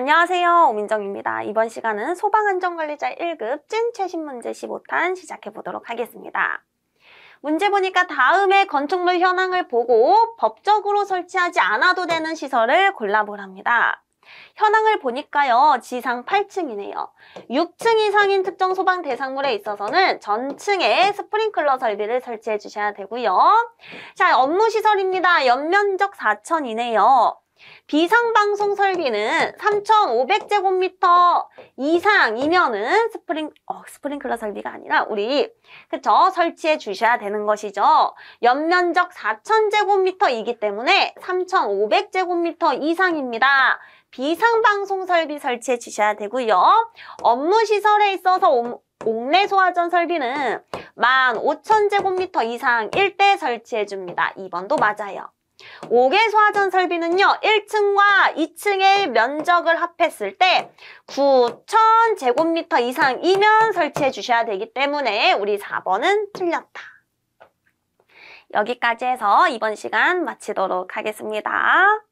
안녕하세요 오민정입니다 이번 시간은 소방안전관리자 1급 찐 최신 문제 15탄 시작해 보도록 하겠습니다 문제 보니까 다음에 건축물 현황을 보고 법적으로 설치하지 않아도 되는 시설을 골라보랍니다 현황을 보니까요 지상 8층이네요 6층 이상인 특정 소방 대상물에 있어서는 전층에 스프링클러 설비를 설치해 주셔야 되고요 자 업무시설입니다 연면적 4천이네요 비상방송 설비는 3,500제곱미터 이상이면은 스프링, 어, 스프링클러 설비가 아니라 우리, 그쵸? 설치해 주셔야 되는 것이죠. 연면적 4,000제곱미터이기 때문에 3,500제곱미터 이상입니다. 비상방송 설비 설치해 주셔야 되고요. 업무시설에 있어서 옴, 옥내 소화전 설비는 15,000제곱미터 이상 일대 설치해 줍니다. 2번도 맞아요. 옥외 소화전 설비는요 1층과 2층의 면적을 합했을 때 9,000제곱미터 이상이면 설치해 주셔야 되기 때문에 우리 4번은 틀렸다 여기까지 해서 이번 시간 마치도록 하겠습니다